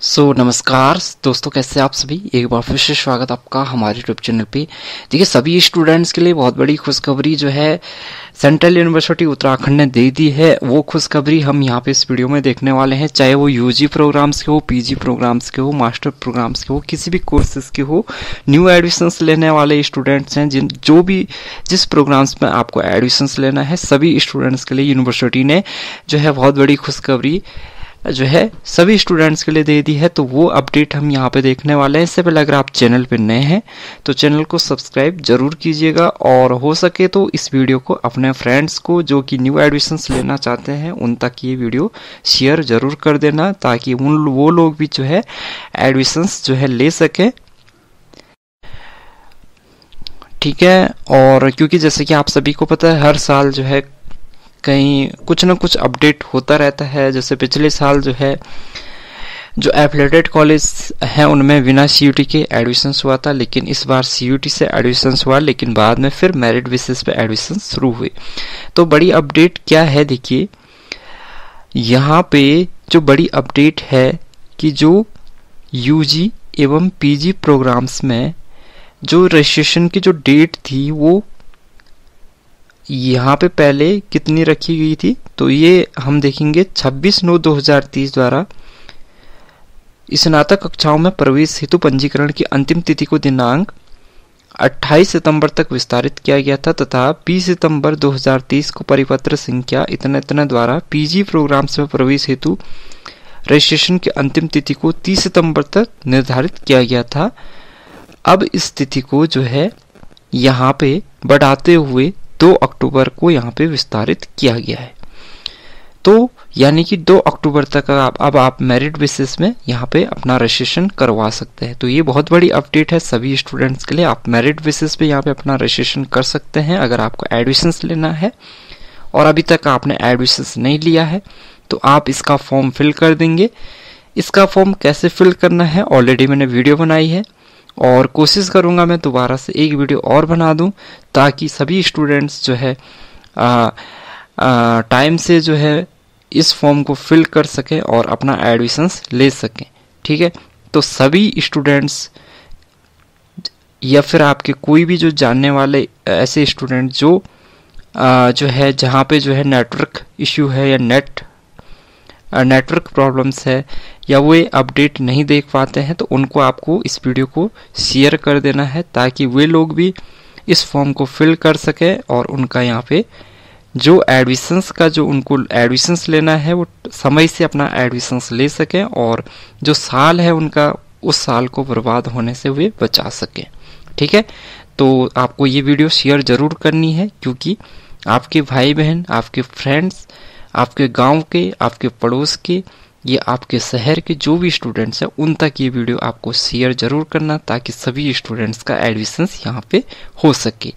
सो so, नमस्कार दोस्तों कैसे आप सभी एक बार फिर से स्वागत आपका हमारे यूट्यूब चैनल पे देखिए सभी स्टूडेंट्स के लिए बहुत बड़ी खुशखबरी जो है सेंट्रल यूनिवर्सिटी उत्तराखंड ने दे दी है वो खुशखबरी हम यहाँ पे इस वीडियो में देखने वाले हैं चाहे वो यूजी प्रोग्राम्स के हो पीजी प्रोग्राम्स के हो मास्टर प्रोग्राम्स के हो किसी भी कोर्सेज के हो न्यू एडमिशन्स लेने वाले स्टूडेंट्स हैं जिन जो भी जिस प्रोग्राम्स में आपको एडमिशन्स लेना है सभी स्टूडेंट्स के लिए यूनिवर्सिटी ने जो है बहुत बड़ी खुशखबरी जो है सभी स्टूडेंट्स के लिए दे दी है तो वो अपडेट हम यहाँ पे देखने वाले हैं इससे पहले अगर आप चैनल पे नए हैं तो चैनल को सब्सक्राइब जरूर कीजिएगा और हो सके तो इस वीडियो को अपने फ्रेंड्स को जो कि न्यू एडमिशन्स लेना चाहते हैं उन तक ये वीडियो शेयर जरूर कर देना ताकि उन वो लोग भी जो है एडमिशन्स जो है ले सकें ठीक है और क्योंकि जैसे कि आप सभी को पता है हर साल जो है कहीं कुछ ना कुछ अपडेट होता रहता है जैसे पिछले साल जो है जो एफिलेटेड कॉलेज हैं उनमें बिना सी के एडमिशंस हुआ था लेकिन इस बार सी से एडमिशंस हुआ लेकिन बाद में फिर मेरिट बेसिस पे एडमिशन शुरू हुए तो बड़ी अपडेट क्या है देखिए यहाँ पे जो बड़ी अपडेट है कि जो यू एवं पी प्रोग्राम्स में जो रजिस्ट्रेशन की जो डेट थी वो यहाँ पे पहले कितनी रखी गई थी तो ये हम देखेंगे 26 नौ 2030 द्वारा स्नातक कक्षाओं में प्रवेश हेतु पंजीकरण की अंतिम तिथि को दिनांक 28 सितंबर तक विस्तारित किया गया था तथा 20 सितंबर 2030 को परिपत्र संख्या इतना इतना द्वारा पीजी प्रोग्राम से प्रवेश हेतु रजिस्ट्रेशन की अंतिम तिथि को 30 सितंबर तक निर्धारित किया गया था अब इस तिथि को जो है यहाँ पे बढ़ाते हुए दो अक्टूबर को यहाँ पे विस्तारित किया गया है तो यानी कि दो अक्टूबर तक आप अब आप मेरिट बेसिस में यहाँ पे अपना रजिस्ट्रेशन करवा सकते हैं तो ये बहुत बड़ी अपडेट है सभी स्टूडेंट्स के लिए आप मेरिट बेसिस पे यहाँ पे अपना रजिस्ट्रेशन कर सकते हैं अगर आपको एडमिशन्स लेना है और अभी तक आपने एडमिशंस नहीं लिया है तो आप इसका फॉर्म फिल कर देंगे इसका फॉर्म कैसे फिल करना है ऑलरेडी मैंने वीडियो बनाई है और कोशिश करूँगा मैं दोबारा से एक वीडियो और बना दूँ ताकि सभी स्टूडेंट्स जो है टाइम से जो है इस फॉर्म को फिल कर सकें और अपना एडमिशंस ले सकें ठीक है तो सभी स्टूडेंट्स या फिर आपके कोई भी जो जानने वाले ऐसे स्टूडेंट जो आ, जो है जहाँ पे जो है नेटवर्क इश्यू है या नेट नेटवर्क प्रॉब्लम्स है या वे अपडेट नहीं देख पाते हैं तो उनको आपको इस वीडियो को शेयर कर देना है ताकि वे लोग भी इस फॉर्म को फिल कर सकें और उनका यहाँ पे जो एडमिशंस का जो उनको एडमिशंस लेना है वो समय से अपना एडमिशंस ले सकें और जो साल है उनका उस साल को बर्बाद होने से वे बचा सकें ठीक है तो आपको ये वीडियो शेयर ज़रूर करनी है क्योंकि आपके भाई बहन आपके फ्रेंड्स आपके गांव के आपके पड़ोस के ये आपके शहर के जो भी स्टूडेंट्स हैं उन तक ये वीडियो आपको शेयर ज़रूर करना ताकि सभी स्टूडेंट्स का एडमिशन्स यहाँ पे हो सके